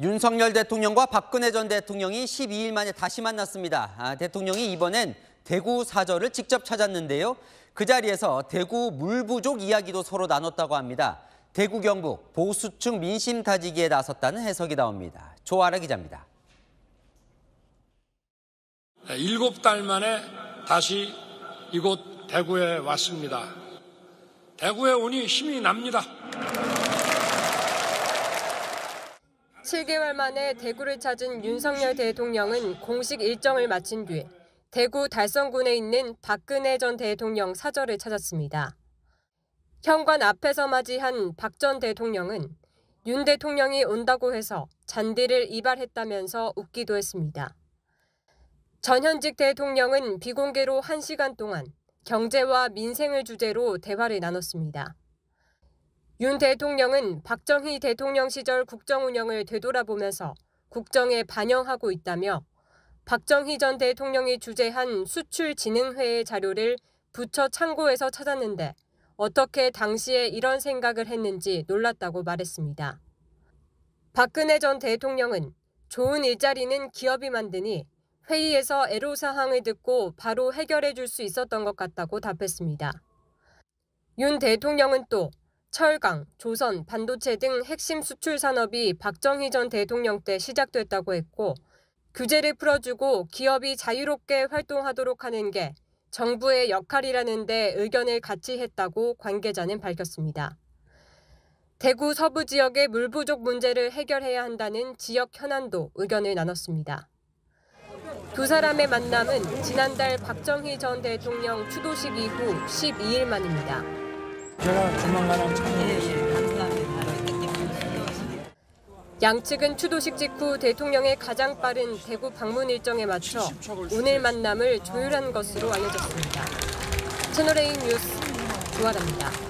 윤석열 대통령과 박근혜 전 대통령이 12일 만에 다시 만났습니다. 아, 대통령이 이번엔 대구 사절을 직접 찾았는데요. 그 자리에서 대구 물 부족 이야기도 서로 나눴다고 합니다. 대구 경북 보수층 민심 다지기에 나섰다는 해석이 나옵니다. 조아라 기자입니다. 네, 일곱 달 만에 다시 이곳 대구에 왔습니다. 대구에 오니 힘이 납니다. 7개월 만에 대구를 찾은 윤석열 대통령은 공식 일정을 마친 뒤 대구 달성군에 있는 박근혜 전 대통령 사절을 찾았습니다. 현관 앞에서 맞이한 박 전 대통령은 윤 대통령이 온다고 해서 잔디를 이발했다면서 웃기도 했습니다. 전현직 대통령은 비공개로 1시간 동안 경제와 민생을 주제로 대화를 나눴습니다. 윤 대통령은 박정희 대통령 시절 국정 운영을 되돌아보면서 국정에 반영하고 있다며 박정희 전 대통령이 주재한 수출진흥회의 자료를 부처 창고에서 찾았는데 어떻게 당시에 이런 생각을 했는지 놀랐다고 말했습니다. 박근혜 전 대통령은 좋은 일자리는 기업이 만드니 회의에서 애로사항을 듣고 바로 해결해 줄 수 있었던 것 같다고 답했습니다. 윤 대통령은 또 철강, 조선, 반도체 등 핵심 수출 산업이 박정희 전 대통령 때 시작됐다고 했고 규제를 풀어주고 기업이 자유롭게 활동하도록 하는 게 정부의 역할이라는데 의견을 같이 했다고 관계자는 밝혔습니다. 대구 서부 지역의 물 부족 문제를 해결해야 한다는 지역 현안도 의견을 나눴습니다. 두 사람의 만남은 지난달 박정희 전 대통령 추도식 이후 12일 만입니다. 제가 조만간 참여하겠습니다. 예, 예. 예. 양측은 추도식 직후 대통령의 가장 빠른 대구 방문 일정에 맞춰 오늘 만남을 조율한 것으로 알려졌습니다. 채널A 뉴스 조아랍니다.